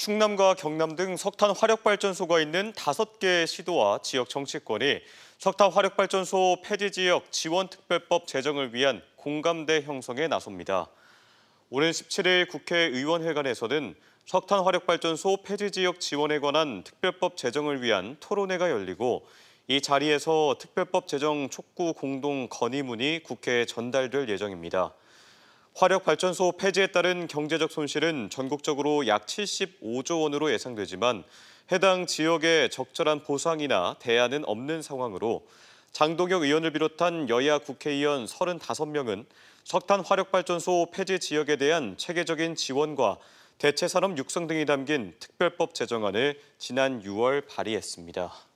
충남과 경남 등 석탄 화력발전소가 있는 다섯 개 시도와 지역 정치권이 석탄 화력발전소 폐지 지역 지원특별법 제정을 위한 공감대 형성에 나섭니다. 오는 17일 국회의원회관에서는 석탄 화력발전소 폐지 지역 지원에 관한 특별법 제정을 위한 토론회가 열리고 이 자리에서 특별법 제정 촉구 공동 건의문이 국회에 전달될 예정입니다. 화력발전소 폐지에 따른 경제적 손실은 전국적으로 약 75조 원으로 예상되지만 해당 지역에 적절한 보상이나 대안은 없는 상황으로 장동혁 의원을 비롯한 여야 국회의원 35명은 석탄 화력발전소 폐지 지역에 대한 체계적인 지원과 대체 산업 육성 등이 담긴 특별법 제정안을 지난 6월 발의했습니다.